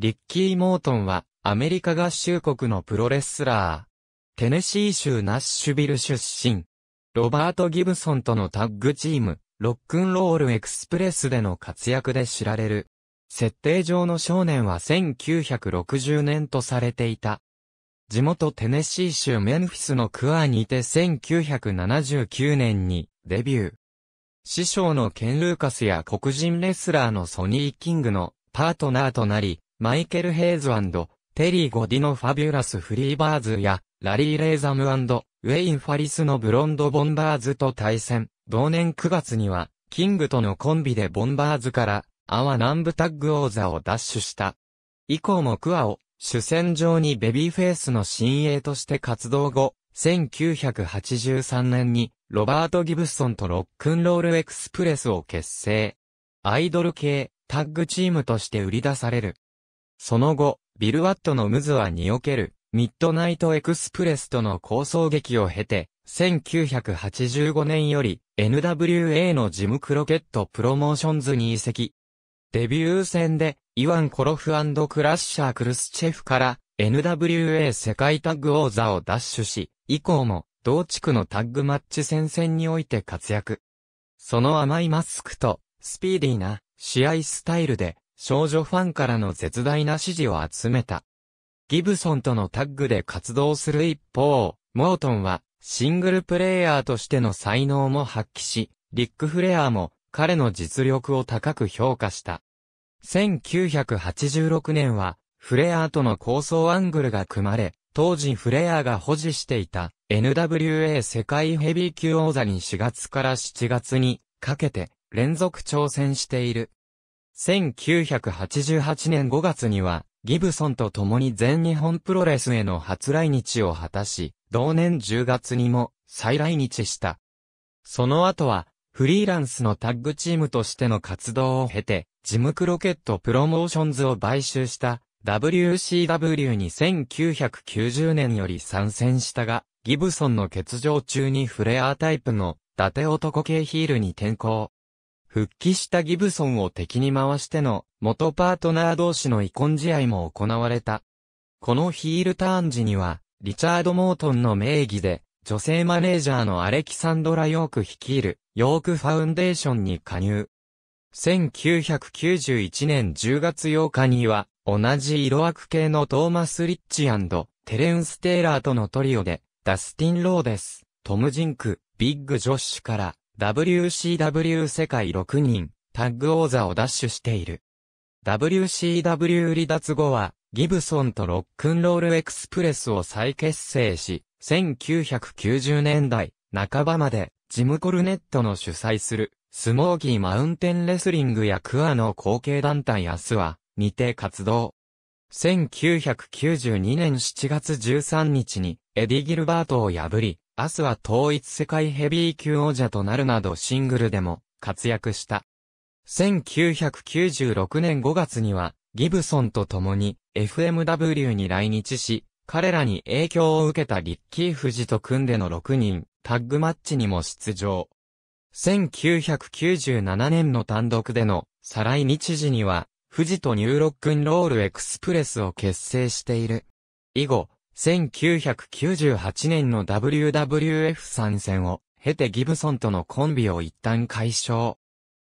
リッキー・モートンは、アメリカ合衆国のプロレスラー。テネシー州ナッシュビル出身。ロバート・ギブソンとのタッグチーム、ロックンロールエクスプレスでの活躍で知られる。設定上の少年は1960年とされていた。地元テネシー州メンフィスのクアにいて1979年にデビュー。師匠のケン・ルーカスや黒人レスラーのソニー・キングのパートナーとなり、マイケル・ヘイズテリー・ゴディのファビュラス・フリーバーズや、ラリー・レイザムウェイン・ファリスのブロンド・ボンバーズと対戦。同年9月には、キングとのコンビでボンバーズから、アワ南部タッグ王座を奪取した。以降もクアを、主戦場にベビーフェイスの新鋭として活動後、1983年に、ロバート・ギブソンとロックンロールエクスプレスを結成。アイドル系、タッグチームとして売り出される。その後、ビルワットのムズはにおける、ミッドナイトエクスプレスとの構想劇を経て、1985年より NWA のジムクロケットプロモーションズに移籍。デビュー戦でイワン・コロフクラッシャー・クルスチェフから NWA 世界タッグ王座を奪取し、以降も同地区のタッグマッチ戦線において活躍。その甘いマスクとスピーディーな試合スタイルで少女ファンからの絶大な支持を集めた。ギブソンとのタッグで活動する一方、モートンはシングルプレイヤーとしての才能も発揮し、リック・フレアも彼の実力を高く評価した。1986年は、フレアーとの構想アングルが組まれ、当時フレアーが保持していた NWA 世界ヘビー級王座に4月から7月にかけて連続挑戦している。1988年5月には、ギブソンと共に全日本プロレスへの初来日を果たし、同年10月にも再来日した。その後は、フリーランスのタッグチームとしての活動を経て、ジムクロケットプロモーションズを買収した WCW に1990年より参戦したが、ギブソンの欠場中にフレアータイプの伊達男系ヒールに転向。復帰したギブソンを敵に回しての元パートナー同士の遺恨試合も行われた。このヒールターン時には、リチャード・モートンの名義で、女性マネージャーのアレキサンドラ・ヨーク率いる、ヨークファウンデーションに加入。1991年10月8日には、同じ色枠系のトーマス・リッチテレンス・テイラーとのトリオで、ダスティン・ローデス、トム・ジンク、ビッグ・ジョッシュから、WCW 世界6人、タッグ王座を奪取している。WCW 離脱後は、ギブソンとロックンロールエクスプレスを再結成し、1990年代半ばまで、ジム・コルネットの主催する、スモーギーマウンテンレスリングやクアの後継団体アスは、にて活動。1992年7月13日に、エディ・ギルバートを破り、アスは統一世界ヘビー級王者となるなどシングルでも活躍した。1996年5月には、ギブソンと共に FMW に来日し、彼らに影響を受けたリッキー・フジと組んでの6人、タッグマッチにも出場。1997年の単独での再来日時には、フジとニューロックンロールエクスプレスを結成している。以後、1998年の WWF 参戦を経てギブソンとのコンビを一旦解消。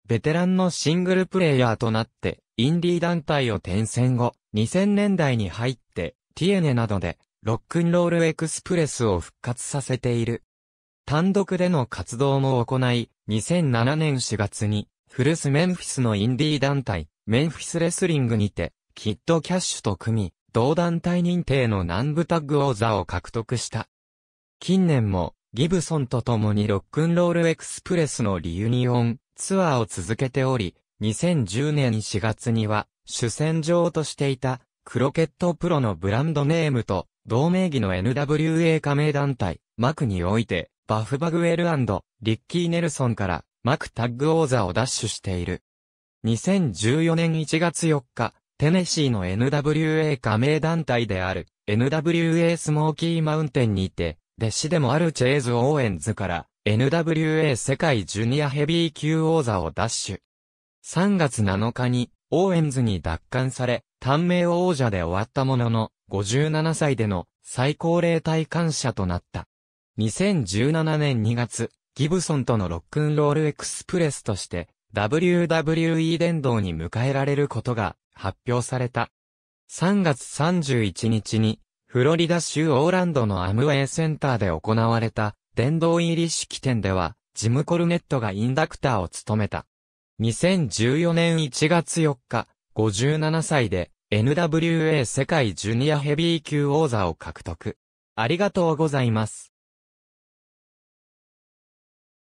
ベテランのシングルプレイヤーとなって、インディー団体を転戦後、2000年代に入って、ティエネなどで、ロックンロールエクスプレスを復活させている。単独での活動も行い、2007年4月に、フルスメンフィスのインディー団体、メンフィスレスリングにて、キッドキャッシュと組み、同団体認定の南部タッグ王座を獲得した。近年も、ギブソンと共にロックンロールエクスプレスのリユニオンツアーを続けており、2010年4月には主戦場としていたクロケットプロのブランドネームと同名義の NWA 加盟団体マクにおいてバフバグエルリッキー・ネルソンからマクタッグ王座を奪取している。2014年1月4日、テネシーの NWA 加盟団体である NWA スモーキーマウンテンにて、弟子でもあるチェーズ・オーエンズから NWA 世界ジュニアヘビー級王座を奪取。3月7日にオーエンズに奪還され、短命王者で終わったものの、57歳での最高齢体感者となった。2017年2月、ギブソンとのロックンロールエクスプレスとして、WWE 殿堂に迎えられることが発表された。3月31日に、フロリダ州オーランドのアムウェイセンターで行われた、殿堂入り式典では、ジム・コルネットがインダクターを務めた。2014年1月4日、57歳で、NWA 世界ジュニアヘビー級王座を獲得。ありがとうございます。